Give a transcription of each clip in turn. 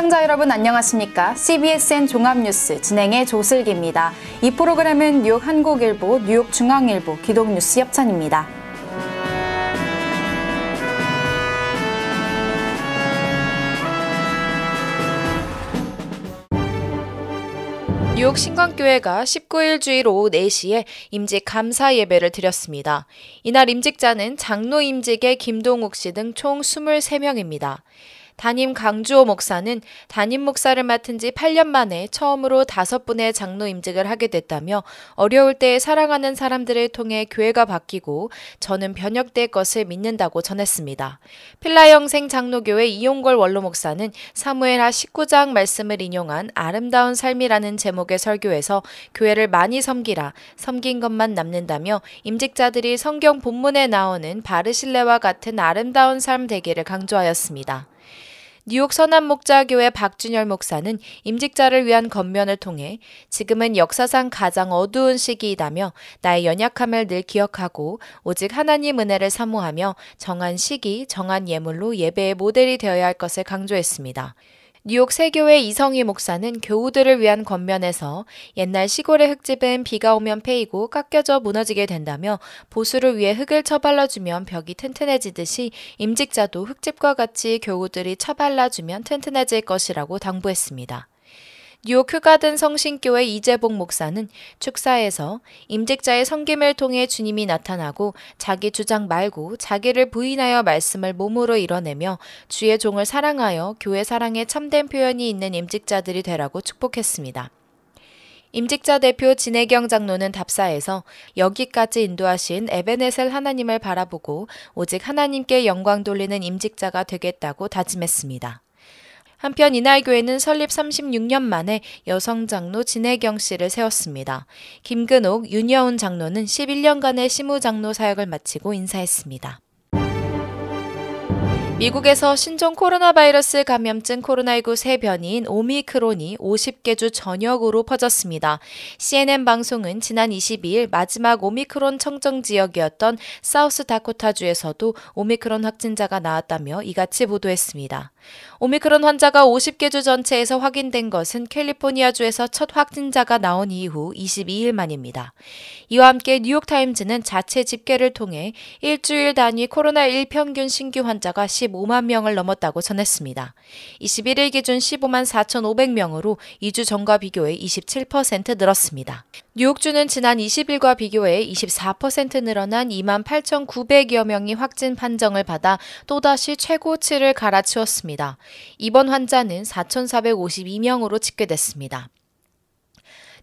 시청자 여러분 안녕하십니까? CBSN 종합뉴스 진행의 조슬기입니다. 이 프로그램은 뉴욕 한국일보, 뉴욕 중앙일보, 기독뉴스 협찬입니다. 뉴욕 신광교회가 19일 주일 오후 4시에 임직 감사 예배를 드렸습니다. 이날 임직자는 장로 임직의 김동욱 씨 등 총 23명입니다. 담임 강주호 목사는 담임 목사를 맡은 지 8년 만에 처음으로 다섯 분의 장로 임직을 하게 됐다며 어려울 때 사랑하는 사람들을 통해 교회가 바뀌고 저는 변혁될 것을 믿는다고 전했습니다. 필라 영생 장로교회 이용걸 원로 목사는 사무엘하 19장 말씀을 인용한 아름다운 삶이라는 제목의 설교에서 교회를 많이 섬기라 섬긴 것만 남는다며 임직자들이 성경 본문에 나오는 바르실레와 같은 아름다운 삶 되기를 강조하였습니다. 뉴욕 선한목자교회 박준열 목사는 임직자를 위한 건면을 통해 지금은 역사상 가장 어두운 시기이다며 나의 연약함을 늘 기억하고 오직 하나님 은혜를 사모하며 정한 시기, 정한 예물로 예배의 모델이 되어야 할 것을 강조했습니다. 뉴욕 세교회 이성희 목사는 교우들을 위한 권면에서 옛날 시골의 흙집은 비가 오면 패이고 깎여져 무너지게 된다며 보수를 위해 흙을 쳐발라주면 벽이 튼튼해지듯이 임직자도 흙집과 같이 교우들이 쳐발라주면 튼튼해질 것이라고 당부했습니다. 뉴욕 휴가든 성신교회 이재복 목사는 축사에서 임직자의 성김을 통해 주님이 나타나고 자기 주장 말고 자기를 부인하여 말씀을 몸으로 이뤄내며 주의 종을 사랑하여 교회 사랑에 참된 표현이 있는 임직자들이 되라고 축복했습니다. 임직자 대표 진해경 장로는 답사에서 여기까지 인도하신 에베네셀 하나님을 바라보고 오직 하나님께 영광 돌리는 임직자가 되겠다고 다짐했습니다. 한편 이날 교회는 설립 36년 만에 여성 장로 진혜경 씨를 세웠습니다. 김근옥, 윤여운 장로는 11년간의 시무 장로 사역을 마치고 인사했습니다. 미국에서 신종 코로나 바이러스 감염증 코로나19 새 변이인 오미크론이 50개 주 전역으로 퍼졌습니다. CNN 방송은 지난 22일 마지막 오미크론 청정 지역이었던 사우스 다코타주에서도 오미크론 확진자가 나왔다며 이같이 보도했습니다. 오미크론 환자가 50개 주 전체에서 확인된 것은 캘리포니아주에서 첫 확진자가 나온 이후 22일 만입니다. 이와 함께 뉴욕타임즈는 자체 집계를 통해 일주일 단위 코로나1 평균 신규 환자가 15 15만 명을 넘었다고 전했습니다. 21일 기준 15만 4,500명으로 2주 전과 비교해 27% 늘었습니다. 뉴욕주는 지난 20일과 비교해 24% 늘어난 2만 8,900여 명이 확진 판정을 받아 또다시 최고치를 갈아치웠습니다. 이번 환자는 4,452명으로 집계됐습니다.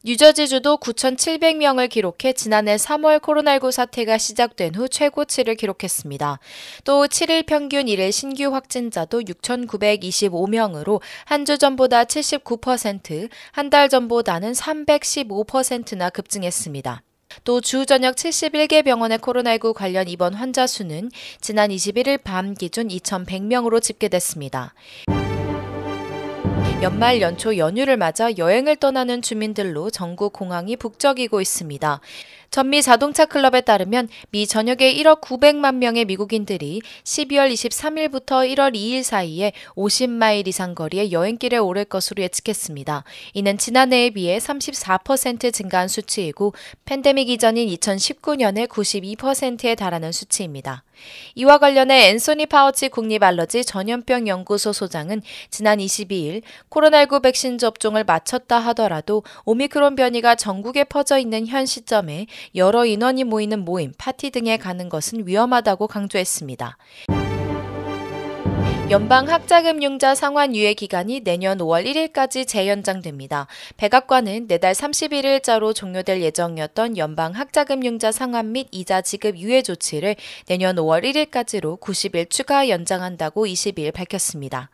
뉴저지주도 9,700명을 기록해 지난해 3월 코로나19 사태가 시작된 후 최고치를 기록했습니다. 또 7일 평균 1일 신규 확진자도 6,925명으로 한 주 전보다 79%, 한 달 전보다는 315%나 급증했습니다. 또주 저녁 71개 병원의 코로나19 관련 입원 환자 수는 지난 21일 밤 기준 2,100명으로 집계됐습니다. 연말 연초 연휴를 맞아 여행을 떠나는 주민들로 전국 공항이 북적이고 있습니다. 전미 자동차 클럽에 따르면 미 전역에 1억 900만 명의 미국인들이 12월 23일부터 1월 2일 사이에 50마일 이상 거리의 여행길에 오를 것으로 예측했습니다. 이는 지난해에 비해 34% 증가한 수치이고 팬데믹 이전인 2019년의 92%에 달하는 수치입니다. 이와 관련해 앤소니 파우치 국립알러지 전염병 연구소 소장은 지난 22일 코로나19 백신 접종을 마쳤다 하더라도 오미크론 변이가 전국에 퍼져 있는 현 시점에 여러 인원이 모이는 모임, 파티 등에 가는 것은 위험하다고 강조했습니다. 연방 학자금융자 상환 유예 기간이 내년 5월 1일까지 재연장됩니다. 백악관은 내달 31일자로 종료될 예정이었던 연방 학자금융자 상환 및 이자 지급 유예 조치를 내년 5월 1일까지로 90일 추가 연장한다고 22일 밝혔습니다.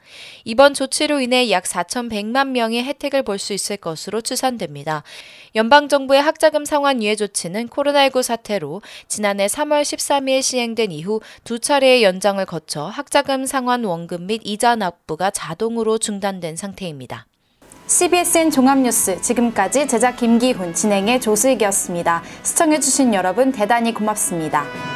이번 조치로 인해 약 4,100만 명의 혜택을 볼 수 있을 것으로 추산됩니다. 연방 정부의 학자금 상환 유예 조치는 코로나19 사태로 지난해 3월 13일 시행된 이후 두 차례의 연장을 거쳐 학자금 상환 상환 원금 및 이자 납부가 자동으로 중단된 상태입니다. CBSN 종합뉴스 지금까지 제작 김기훈 진행의 조슬기였습니다. 시청해주신 여러분 대단히 고맙습니다.